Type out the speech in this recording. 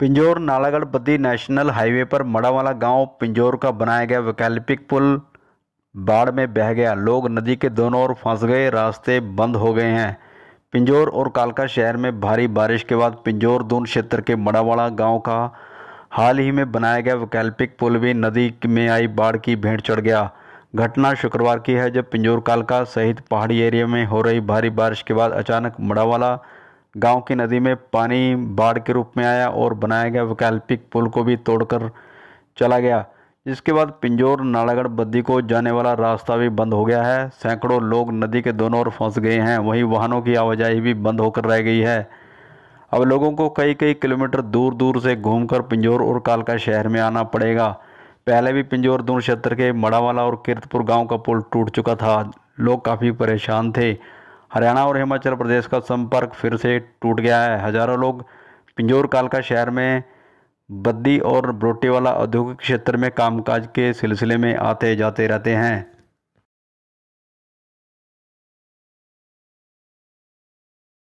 Pinjore Nalagarh Baddi national highway पर मड़ावाला गांव पिंजौर का बनाया गया वैकल्पिक पुल बाढ़ में बह गया लोग नदी के दोनों ओर फंस गए रास्ते बंद हो गए हैं पिंजौर और कालका शहर में भारी बारिश के बाद पिंजौर दून क्षेत्र के मड़ावाला गांव का हाल ही में बनाया गया वैकल्पिक पुल भी नदी में आई बाढ़ की भेंट चढ़ गया घटना शुक्रवार की है जब पिंजौर कालका सहित पहाड़ी एरिया में हो रही भारी बारिश के बाद अचानक मड़ावाला गांव की नदी में पानी बाढ़ के रूप में आया और बनाया गया वैकल्पिक पुल को भी तोड़कर चला गया जिसके बाद पिंजौर नालागढ़ बद्दी को जाने वाला रास्ता भी बंद हो गया है सैकड़ों लोग नदी के दोनों ओर फंस गए हैं वहीं वाहनों की आवाजाही भी बंद होकर रह गई है अब लोगों को कई कई किलोमीटर दूर दूर से घूमकर पिंजौर और कालका शहर में आना पड़ेगा पहले भी पिंजौर दून क्षेत्र के मड़ावाला और कीर्तपुर गांव का पुल टूट चुका था लोग काफ़ी परेशान थे हरियाणा और हिमाचल प्रदेश का संपर्क फिर से टूट गया है हजारों लोग पिंजौर कालका शहर में बद्दी और ब्रोटीवाला औद्योगिक क्षेत्र में कामकाज के सिलसिले में आते जाते रहते हैं